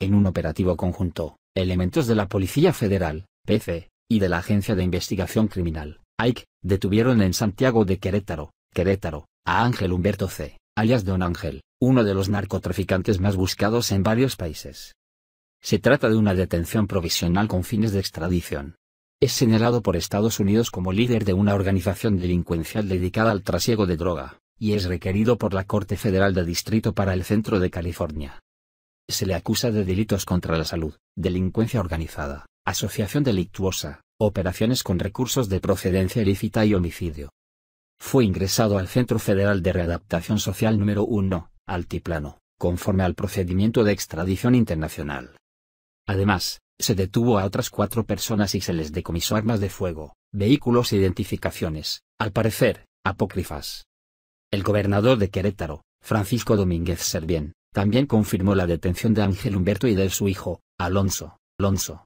en un operativo conjunto, elementos de la Policía Federal, PC, y de la Agencia de Investigación Criminal, AIC, detuvieron en Santiago de Querétaro, Querétaro, a Ángel Humberto C., alias Don Ángel, uno de los narcotraficantes más buscados en varios países. Se trata de una detención provisional con fines de extradición. Es señalado por Estados Unidos como líder de una organización delincuencial dedicada al trasiego de droga, y es requerido por la Corte Federal de Distrito para el Centro de California. Se le acusa de delitos contra la salud, delincuencia organizada, asociación delictuosa, operaciones con recursos de procedencia ilícita y homicidio. Fue ingresado al Centro Federal de Readaptación Social número 1, Altiplano, conforme al procedimiento de extradición internacional. Además, se detuvo a otras cuatro personas y se les decomisó armas de fuego, vehículos e identificaciones, al parecer, apócrifas. El gobernador de Querétaro, Francisco Domínguez Servién, también confirmó la detención de Ángel Humberto y de su hijo, Alonso. Alonso,